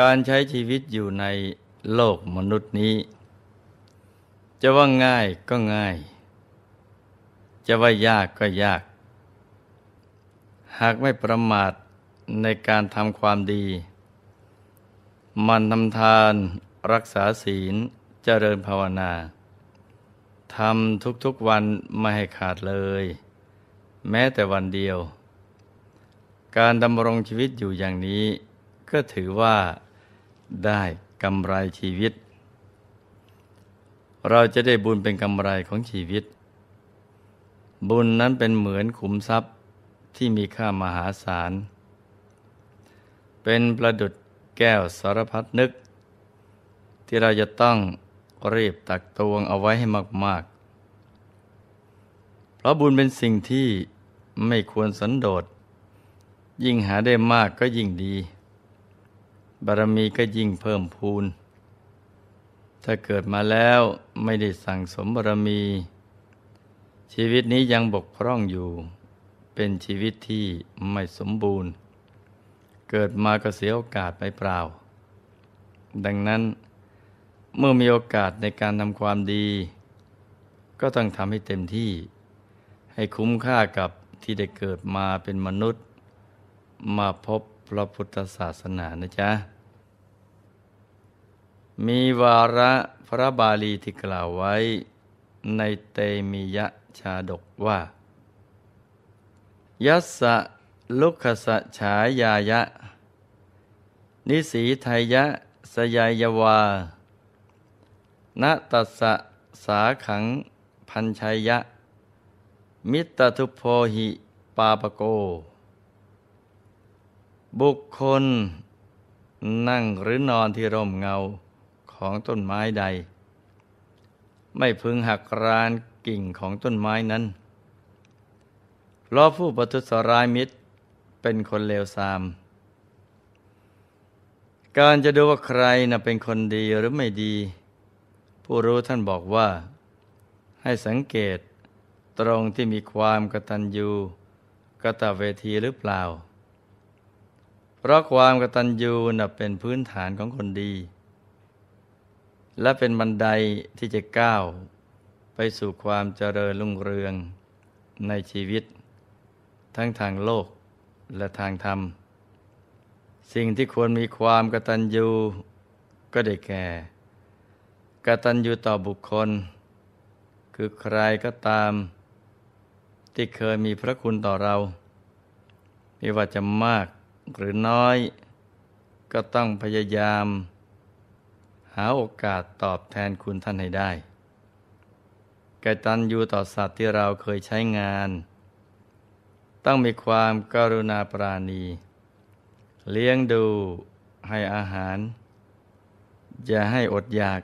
การใช้ชีวิตอยู่ในโลกมนุษย์นี้ จะว่าง่ายก็ง่าย จะว่ายากก็ยาก หากไม่ประมาทในการทำความดี มันทำทานรักษาศีลเจริญภาวนาทำทุกๆวันไม่ให้ขาดเลย แม้แต่วันเดียว การดำรงชีวิตอยู่อย่างนี้ก็ถือว่าได้กำไรชีวิต เราจะได้บุญเป็นกำไรของชีวิต บุญนั้นเป็นเหมือนขุมทรัพย์ที่มีค่ามหาศาล เป็นประดุดแก้วสารพัดนึก ที่เราจะต้องรีบตักตวงเอาไว้ให้มาก ๆ เพราะบุญเป็นสิ่งที่ไม่ควรสันโดษยิ่งหาได้มากก็ยิ่งดีบารมีก็ยิ่งเพิ่มพูน ถ้าเกิดมาแล้วไม่ได้สั่งสมบารมี ชีวิตนี้ยังบกพร่องอยู่ เป็นชีวิตที่ไม่สมบูรณ์ เกิดมาก็เสียโอกาสไปเปล่า ดังนั้นเมื่อมีโอกาสในการทำความดี ก็ต้องทำให้เต็มที่ให้คุ้มค่ากับที่ได้เกิดมาเป็นมนุษย์ มาพบพระพุทธศาสนานะจ๊ะมีวาระพระบาลีที่กล่าวไว้ในเตมียะชาดกว่า ยัสสะลุคสะฉายายะ นิสีไทยะสยายวานตัสสะสาขังพันชัยยะ มิตรทุโพหิ ปาปโก บุคคล นั่งหรือนอนที่ร่มเงาของต้นไม้ใด ไม่พึงหักรานกิ่งของต้นไม้นั้นเพราะผู้ปทุสร้ายมิตรเป็นคนเลวทราม การจะดูว่าใครนะเป็นคนดีหรือไม่ดีผู้รู้ท่านบอกว่า ให้สังเกตตรงที่มีความกตัญญูกตเวทีหรือเปล่า เพราะความกตัญญูนะเป็นพื้นฐานของคนดีและเป็นบันไดที่จะก้าวไปสู่ความเจริญรุ่งเรืองในชีวิตทั้งทางโลกและทางธรรม สิ่งที่ควรมีความกตัญญูก็ได้แก่ กตัญญูต่อบุคคล คือใครก็ตามที่เคยมีพระคุณต่อเรา ไม่ว่าจะมากหรือน้อยก็ต้องพยายามหาโอกาสตอบแทนคุณท่านให้ได้กตันยูต่อสัตว์ที่เราเคยใช้งาน ต้องมีความกรุณาปราณี เลี้ยงดูให้อาหาร อย่าให้อดอยาก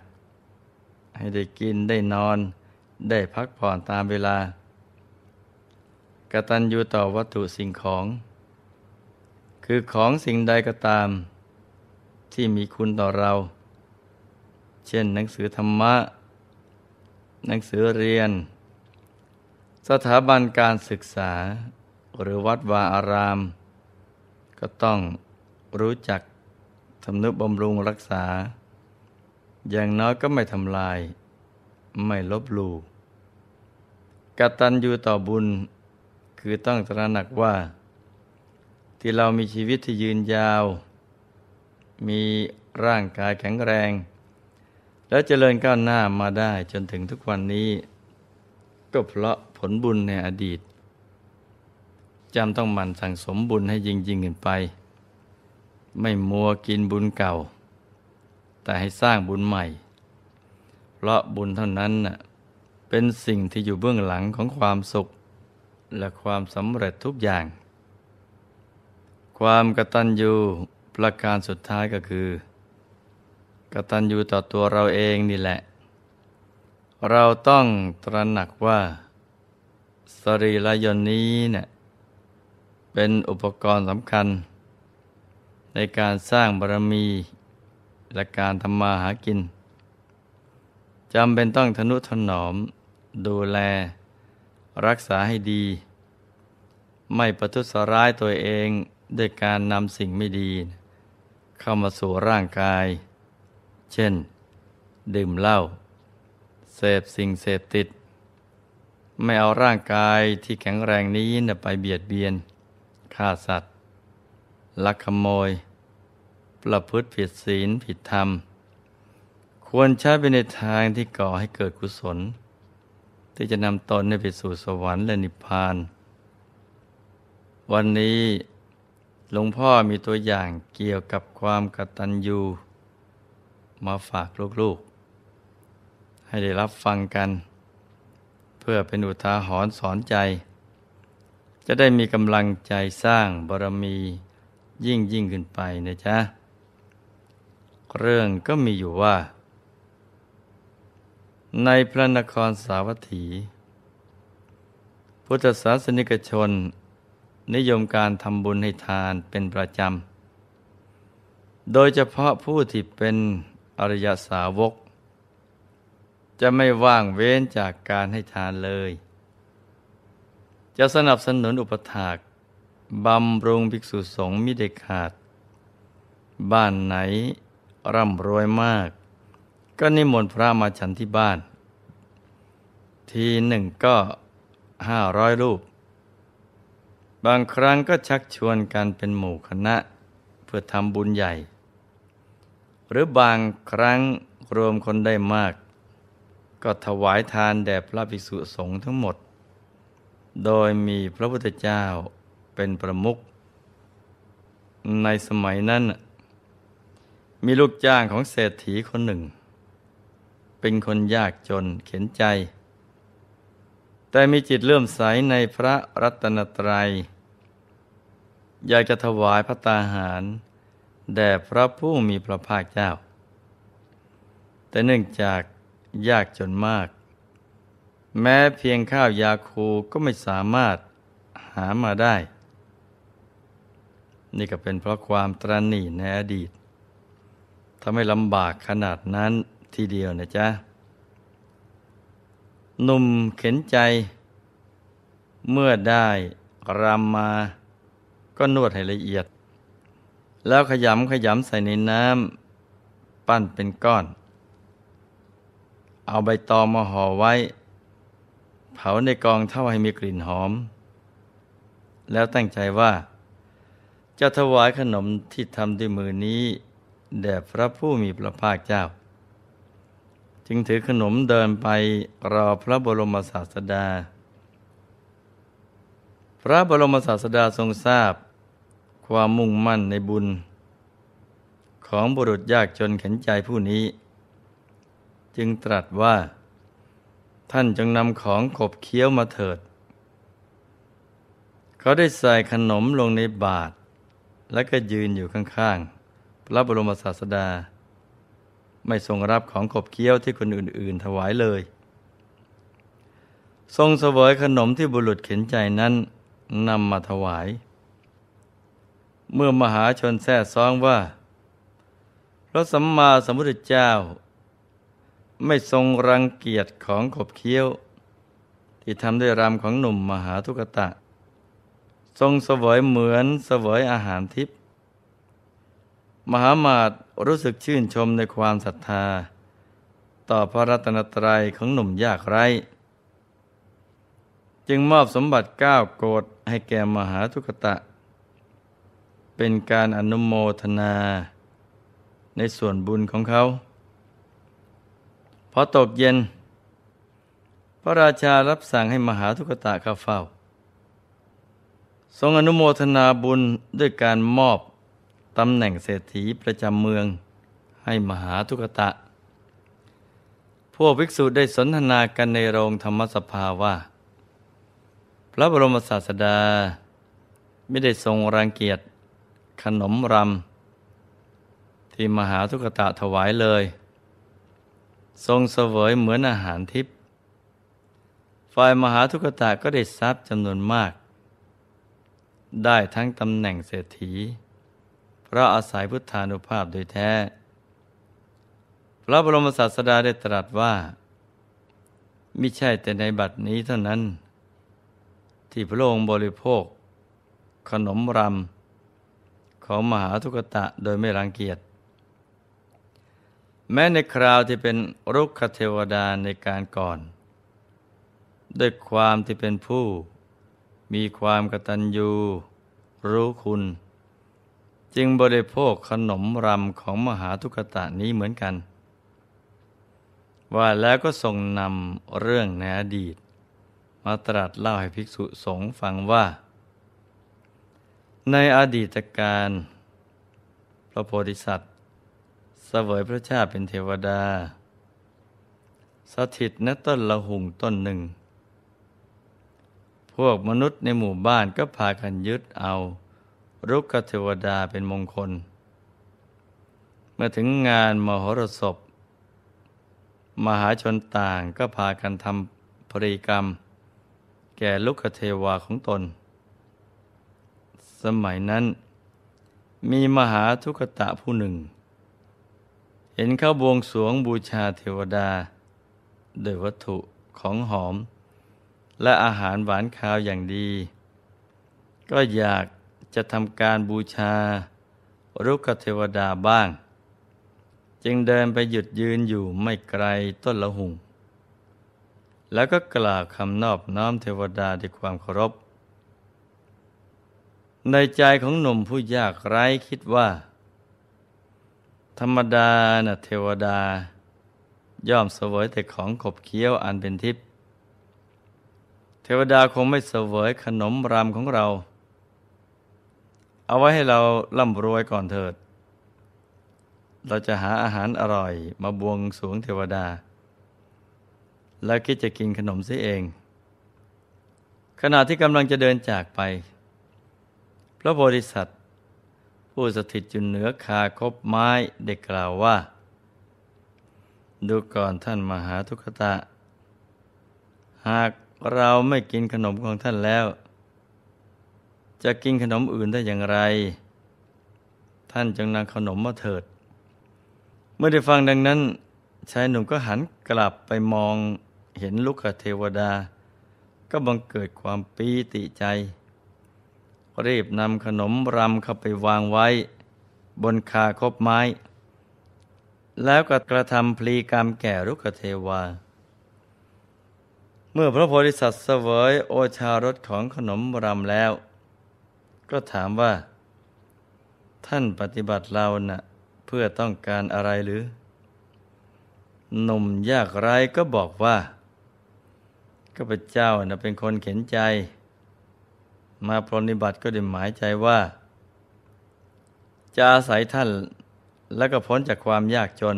ให้ได้กินได้นอน ได้พักผ่อนตามเวลากตันยูต่อวัตถุสิ่งของ คือของสิ่งใดก็ตามที่มีคุณต่อเราเช่นหนังสือธรรมะ หนังสือเรียน สถาบันการศึกษาหรือวัดวาอาราม ก็ต้องรู้จักทำนุบำรุงรักษา อย่างน้อยก็ไม่ทำลาย ไม่ลบลูกตัญญูต่อบุญคือต้องตระหนักว่า ที่เรามีชีวิตที่ยืนยาว มีร่างกายแข็งแรงและเจริญก้าวหน้ามาได้จนถึงทุกวันนี้ ก็เพราะผลบุญในอดีตจำต้องหมั่นสั่งสมบุญให้ยิ่งยิ่งขึ้นไป ไม่มัวกินบุญเก่า แต่ให้สร้างบุญใหม่ เพราะบุญเท่านั้นน่ะเป็นสิ่งที่อยู่เบื้องหลังของความสุข และความสำเร็จทุกอย่าง ความกตัญญูประการสุดท้ายก็คือกตัญญูต่อตัวเราเองนี่แหละ เราต้องตระหนักว่า สรีระยนนี้เนะี่ยเป็นอุปกรณ์สำคัญ ในการสร้างบารมีและการทำมาหากิน จำเป็นต้องทนุถนอมดูแลรักษาให้ดี ไม่ประทุษร้ายตัวเองด้วยการนำสิ่งไม่ดี เข้ามาสู่ร่างกายเช่น ดื่มเหล้าเสพสิ่งเสพติด ไม่เอาร่างกายที่แข็งแรงนี้ไปเบียดเบียนฆ่าสัตว์ ลักขโมย ประพฤติผิดศีลผิดธรรม ควรใช้ไปในทางที่ก่อให้เกิดกุศล ที่จะนำตนไปสู่สวรรค์และนิพพาน วันนี้หลวงพ่อมีตัวอย่างเกี่ยวกับความกตัญญูมาฝาก ลูกๆ ให้ได้รับฟังกัน เพื่อเป็นอุทาหรณ์สอนใจ จะได้มีกำลังใจสร้างบารมียิ่งยิ่งขึ้นไปนะจ๊ะเรื่องก็มีอยู่ว่า ในพระนครสาวัตถี พุทธศาสนิกชน นิยมการทำบุญให้ทานเป็นประจำโดยเฉพาะผู้ที่เป็นอริยสาวก จะไม่ว่างเว้นจากการให้ทานเลย จะสนับสนุนอุปถากบำรุงภิกษุสงฆ์มิได้ขาด บ้านไหนร่ำรวยมาก ก็นิมนต์พระมาฉันที่บ้าน ทีหนึ่งก็ห้าร้อยรูป บางครั้งก็ชักชวนกันเป็นหมู่คณะเพื่อทำบุญใหญ่หรือบางครั้งรวมคนได้มาก ก็ถวายทานแด่พระภิกษุสงฆ์ทั้งหมด โดยมีพระพุทธเจ้าเป็นประมุขในสมัยนั้น มีลูกจ้างของเศรษฐีคนหนึ่ง เป็นคนยากจนเข็นใจ แต่มีจิตเลื่อมใสในพระรัตนตรยัยอยากจะถวายพระตาหารแด่พระผู้มีพระภาคเจ้า แต่เนื่องจากยากจนมาก แม้เพียงข้าวยาคูก็ไม่สามารถหามาได้ นี่ก็เป็นเพราะความตรนีในอดีตทำให้ลำบากขนาดนั้นทีเดียวนะจ๊ะหนุ่มเข็นใจ เมื่อได้รำมา ก็นวดให้ละเอียดแล้วขยำขยำใส่ในน้ำ ปั้นเป็นก้อน เอาใบตองมาห่อไว้ เผาในกองเท่าให้มีกลิ่นหอม แล้วตั้งใจว่า จะถวายขนมที่ทำด้วยมือนี้แด่พระผู้มีพระภาคเจ้า จึงถือขนมเดินไป รอพระบรมศาสดา พระบรมศาสดาทรงทราบความมุ่งมั่นในบุญของบุรุษยากจนเข็นใจผู้นี้ จึงตรัสว่า ท่านจงนำของขบเคี้ยวมาเถิด เขาได้ใส่ขนมลงในบาตรและก็ยืนอยู่ข้างๆพระบรมศาสดา ไม่ทรงรับของขบเคี้ยวที่คนอื่นๆ ถวายเลย ทรงเสวยขนมที่บุรุษเข็นใจนั้นนำมาถวายเมื่อมหาชนแท้ซองว่าพระสัมมาสัมพุทธเจ้า ไม่ทรงรังเกียจของขบเคี้ยว ที่ทำด้วยรำของหนุ่มมหาทุกตะ ทรงเสวยเหมือนเสวยอาหารทิพย์มหามาตรู้สึกชื่นชมในความศรัทธา ต่อพระรัตนตรัยของหนุ่มยากไรจึงมอบสมบัติก้าโกรธให้แก่มหาทุกตะเป็นการอนุโมทนา ในส่วนบุญของเขา พอตกเย็น พระราชารับสั่งให้มหาทุกตะเข้าเฝ้า ทรงอนุโมทนาบุญด้วยการมอบตำแหน่งเศรษฐีประจำเมืองให้มหาทุกตะ พวกภิกษุได้สนทนากันในโรงธรรมสภาว่า พระบรมศาสดาไม่ได้ทรงรังเกียจขนมรำ ที่มหาทุกตะถวายเลย ทรงเสวยเหมือนอาหารทิพย์ฝ่ายมหาทุกตะก็ได้ทรัพย์จำนวนมาก ได้ทั้งตำแหน่งเศรษฐีเพราะอาศัยพุทธานุภาพโดยแท้ พระบรมศาสดาได้ตรัสว่าไม่ใช่แต่ในบัดนี้เท่านั้น ที่พระองค์บริโภคขนมรำของมหาทุกตะโดยไม่รังเกียจแม้ในคราวที่เป็นรุกขเทวดาในการก่อน ด้วยความที่เป็นผู้มีความกตัญญู รู้คุณ จึงบริโภคขนมรำของมหาทุกตะนี้เหมือนกัน ว่าแล้วก็ส่งนำเรื่องในอดีต มาตรัสเล่าให้ภิกษุสงฆ์ฟังว่าในอดีตการ พระโพธิสัตว์เสวยพระชาติเป็นเทวดา สถิตณต้นละหุ่งต้นหนึ่ง พวกมนุษย์ในหมู่บ้านก็พากันยึดเอารุกขเทวดาเป็นมงคล เมื่อถึงงานมหรสพ มหาชนต่างก็พากันทำพรีกรรม แก่ลุกขเทวาของตนสมัยนั้นมีมหาทุกตะผู้หนึ่ง เห็นเขาบวงสวงบูชาเทวดา โดวยวัตถุของหอมและอาหารหวานคาวอย่างดี ก็อยากจะทำการบูชารุกเทวดาบ้าง จึงเดินไปหยุดยืนอยู่ไม่ไกลต้นละหุงแล้วก็กล่าวคำนอบน้อมเทวดาด้วยความเคารพในใจของหนุ่มผู้ยากไร้คิดว่า ธรรมดานะเทวดาย่อมเสวยแต่ของขบเคี้ยวอันเป็นทิพย์เทวดาคงไม่เสวยขนมรามของเรา เอาไว้ให้เราล่ำรวยก่อนเถิด เราจะหาอาหารอร่อยมาบวงสวงเทวดา และคิดจะกินขนมซิเอง ขณะที่กำลังจะเดินจากไปพระโพธิสัตว์ผู้สถิตอยู่เหนือคาคบไม้ได้กล่าวว่า ดูก่อนท่านมหาทุกตะหากเราไม่กินขนมของท่านแล้ว จะกินขนมอื่นได้อย่างไร ท่านจงนำขนมมาเถิด เมื่อได้ฟังดังนั้นชายหนุ่มก็หันกลับไปมองเห็นลุกเทวดา ก็บังเกิดความปีติใจรีบนำขนมรำเข้าไปวางไว้ บนคาคบไม้ แล้วก็กระทำพลีกรรมแก่รุกเทวา เมื่อพระโพธิสัตว์เสวยโอชารสของขนมรำแล้ว ก็ถามว่า ท่านปฏิบัติเรานะ่ะเพื่อต้องการอะไรหรือ หนุ่มยากไรก็บอกว่าก็พระเจ้าน่ะเป็นคนเข็นใจมาปรนิบัติก็ได้หมายใจว่า จะอาศัยท่านและก็พ้นจากความยากจน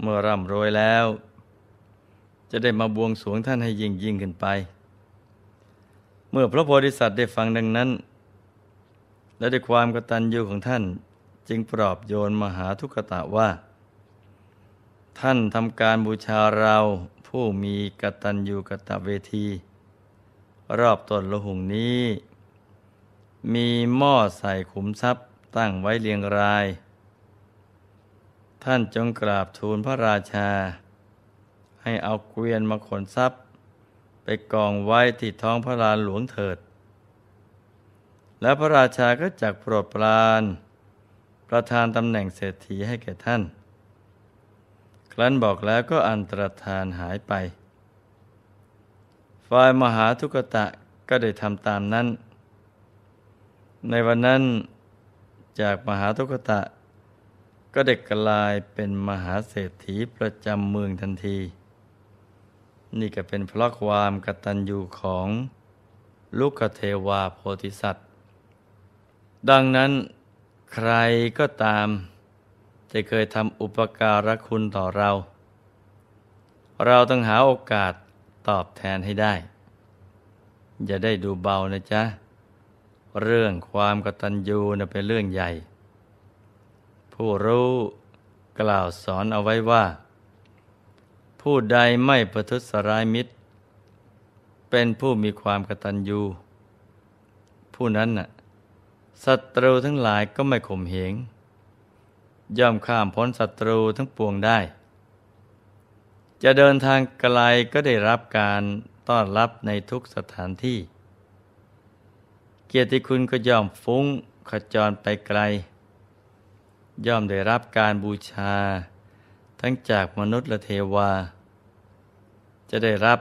เมื่อร่ำรวยแล้ว จะได้มาบวงสรวงท่านให้ยิ่งยิ่งขึ้นไป เมื่อพระโพธิสัตว์ได้ฟังดังนั้น และด้วยความกตัญญูของท่านจึงปลอบโยนมหาทุกขตะว่า ท่านทำการบูชาเราผู้มีกตัญญูกตเวทีรอบต้นละหุงนี้ มีหม้อใส่ขุมทรัพย์ตั้งไว้เรียงราย ท่านจงกราบทูลพระราชา ให้เอาเกวียนมาขนทรัพย์ ไปกองไว้ที่ท้องพระลานหลวงเถิด และพระราชาก็จักโปรดปราน ประธานตำแหน่งเศรษฐีให้แก่ท่าน ครั้นบอกแล้วก็อันตรธานหายไปฝ่ายมหาทุกตะก็ได้ทำตามนั้น ในวันนั้นจากมหาทุกตะ ก็เด็กกลายเป็นมหาเศรษฐีประจำเมืองทันที นี่ก็เป็นเพราะความกตัญญูของลูกเทวาโพธิสัตว์ ดังนั้นใครก็ตาม จะเคยทำอุปการะคุณต่อเรา เราต้องหาโอกาสตอบแทนให้ได้ อย่าได้ดูเบานะจ๊ะ เรื่องความกตัญญูนะเป็นเรื่องใหญ่ ผู้รู้กล่าวสอนเอาไว้ว่า ผู้ใดไม่ประทุษร้ายมิตร เป็นผู้มีความกตัญญู ผู้นั้นน่ะศัตรูทั้งหลายก็ไม่ข่มเหงย่อมข้ามพ้นศัตรูทั้งปวงได้จะเดินทางไกลก็ได้รับการต้อนรับในทุกสถานที่ เกียรติคุณก็ย่อมฟุ้งขจรไปไกล ย่อมได้รับการบูชา ทั้งจากมนุษย์และเทวา จะได้รับ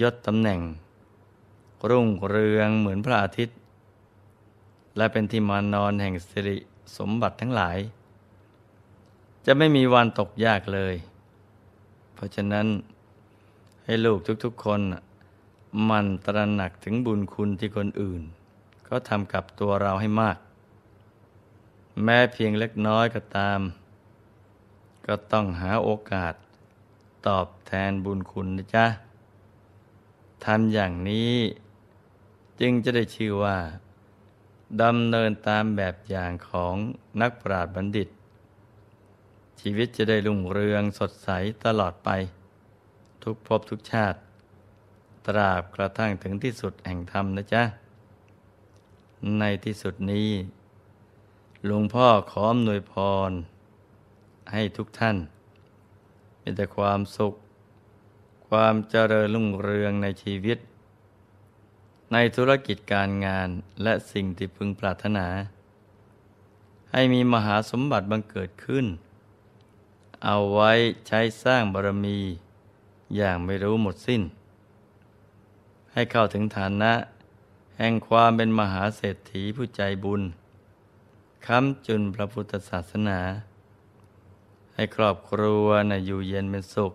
ยศตำแหน่งรุ่งเรืองเหมือนพระอาทิตย์ และเป็นที่มานอนแห่งสิริสมบัติทั้งหลาย จะไม่มีวันตกยากเลยเพราะฉะนั้นให้ลูกทุกๆ คน มันตระหนักถึงบุญคุณที่คนอื่น ก็ทำกับตัวเราให้มาก แม้เพียงเล็กน้อยก็ตาม ก็ต้องหาโอกาสตอบแทนบุญคุณนะจ๊ะทำอย่างนี้จึงจะได้ชื่อว่าดำเนินตามแบบอย่างของนักปราชญ์บัณฑิตชีวิตจะได้รุ่งเรืองสดใสตลอดไป ทุกภพทุกชาติ ตราบกระทั่งถึงที่สุดแห่งธรรมนะจ๊ะ ในที่สุดนี้หลวงพ่อขออำนวยพร ให้ทุกท่าน มีแต่ความสุข ความเจริญรุ่งเรืองในชีวิต ในธุรกิจการงานและสิ่งที่พึงปรารถนา ให้มีมหาสมบัติบังเกิดขึ้นเอาไว้ใช้สร้างบารมี อย่างไม่รู้หมดสิ้น ให้เข้าถึงฐานะ แห่งความเป็นมหาเศรษฐีผู้ใจบุญค้ำจุนพระพุทธศาสนา ให้ครอบครัวนะอยู่เย็นเป็นสุข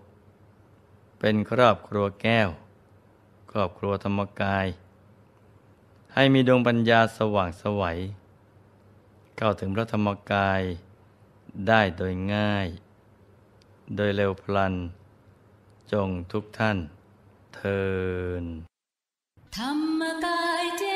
เป็นครอบครัวแก้ว ครอบครัวธรรมกาย ให้มีดวงปัญญาสว่างสวัยเข้าถึงพระธรรมกายได้โดยง่ายโดยเร็วพลันจงทุกท่านเทินธรรมกาย